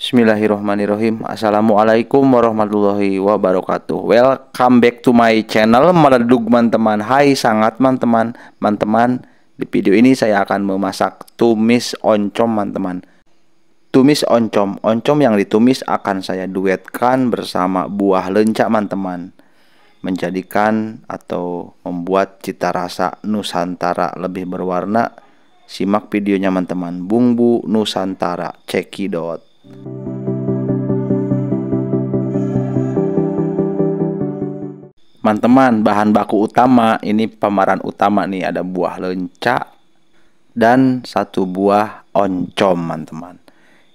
Bismillahirrahmanirrahim Assalamualaikum warahmatullahi wabarakatuh Welcome back to my channel Meleduk teman-teman Hai sangat teman-teman Teman-teman Di video ini saya akan memasak tumis oncom teman-teman Tumis oncom Oncom yang ditumis akan saya duetkan bersama buah lencak teman-teman Menjadikan atau membuat cita rasa Nusantara lebih berwarna Simak videonya teman-teman. Bumbu Nusantara cekidot. Teman-teman, bahan baku utama ini pemeran utama nih ada buah lenca dan satu buah oncom, teman-teman.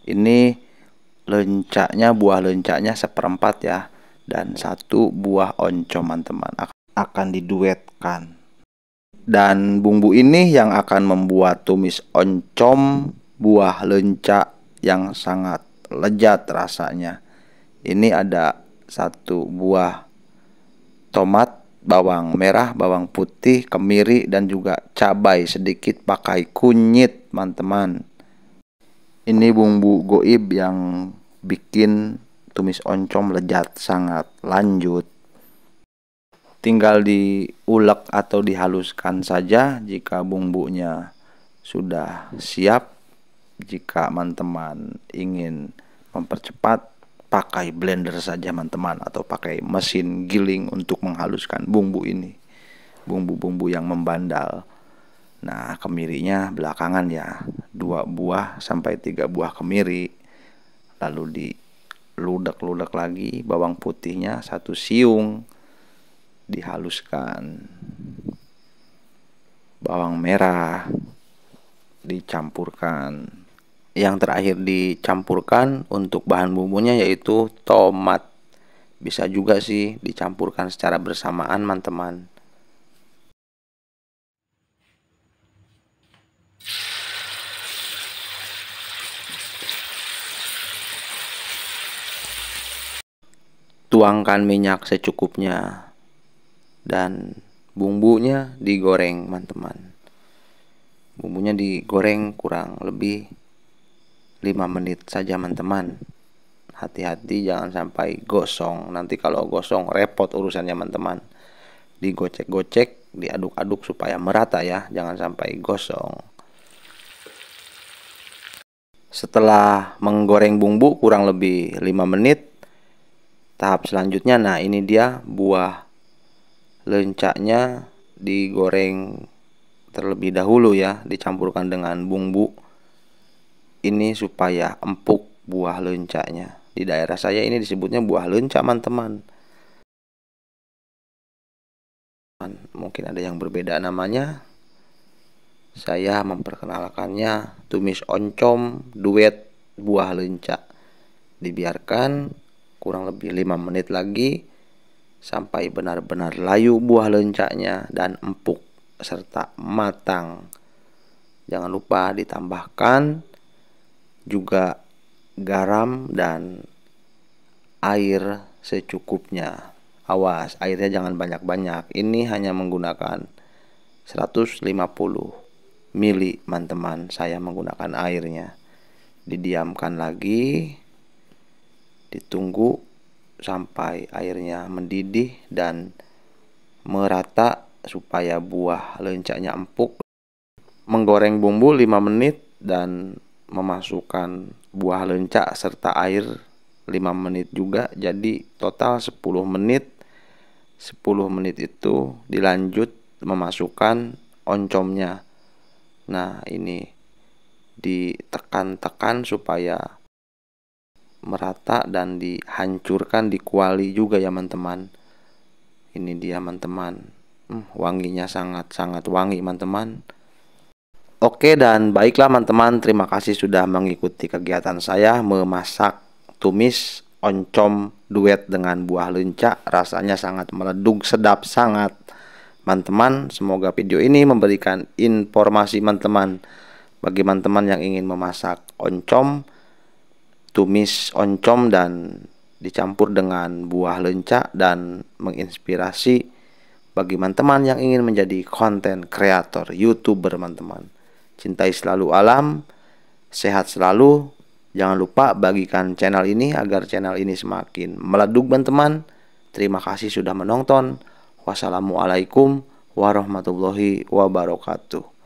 Ini lencanya buah lencanya seperempat ya dan satu buah oncom, teman-teman akan diduetkan. Dan bumbu ini yang akan membuat tumis oncom buah lenca yang sangat lezat rasanya. Ini ada satu buah tomat, bawang merah, bawang putih, kemiri dan juga cabai sedikit pakai kunyit, teman-teman. Ini bumbu goib yang bikin tumis oncom lezat sangat. Lanjut tinggal diulek atau dihaluskan saja jika bumbunya sudah siap jika teman-teman ingin mempercepat pakai blender saja teman-teman atau pakai mesin giling untuk menghaluskan bumbu ini bumbu-bumbu yang membandal nah kemirinya belakangan ya dua buah sampai tiga buah kemiri lalu di ludek ludak lagi bawang putihnya satu siung dihaluskan bawang merah dicampurkan yang terakhir dicampurkan untuk bahan bumbunya yaitu tomat bisa juga sih dicampurkan secara bersamaan teman-teman tuangkan minyak secukupnya dan bumbunya digoreng teman-teman bumbunya digoreng kurang lebih 5 menit saja teman-teman hati-hati jangan sampai gosong nanti kalau gosong repot urusannya teman-teman digocek-gocek diaduk-aduk supaya merata ya jangan sampai gosong setelah menggoreng bumbu kurang lebih 5 menit tahap selanjutnya nah ini dia buah lencaknya digoreng terlebih dahulu ya, dicampurkan dengan bumbu. Ini supaya empuk buah lencaknya. Di daerah saya ini disebutnya buah lencak, teman-teman. Mungkin ada yang berbeda namanya. Saya memperkenalkannya tumis oncom duet buah lencak. Dibiarkan kurang lebih 5 menit lagi sampai benar-benar layu buah lencaknya dan empuk serta matang. Jangan lupa ditambahkan juga garam dan air secukupnya. Awas, airnya jangan banyak-banyak. Ini hanya menggunakan 150 ml, teman-teman. Saya menggunakan airnya. Didiamkan lagi. Ditunggu sampai airnya mendidih dan merata supaya buah lencaknya empuk. Menggoreng bumbu 5 menit dan memasukkan buah lencak serta air 5 menit juga. Jadi total 10 menit. 10 menit itu dilanjut memasukkan oncomnya. Nah, ini ditekan-tekan supaya merata dan dihancurkan di kuali juga ya teman-teman ini dia teman-teman hmm, wanginya sangat-sangat wangi teman-teman Oke dan baiklah teman-teman terima kasih sudah mengikuti kegiatan saya memasak tumis oncom duet dengan buah lenca rasanya sangat meleduk sedap sangat teman-teman semoga video ini memberikan informasi teman-teman bagi teman-teman yang ingin memasak oncom tumis oncom dan dicampur dengan buah lenca dan menginspirasi bagi teman-teman yang ingin menjadi konten kreator, youtuber teman-teman. Cintai selalu alam, sehat selalu. Jangan lupa bagikan channel ini agar channel ini semakin meleduk teman-teman. Terima kasih sudah menonton. Wassalamualaikum warahmatullahi wabarakatuh.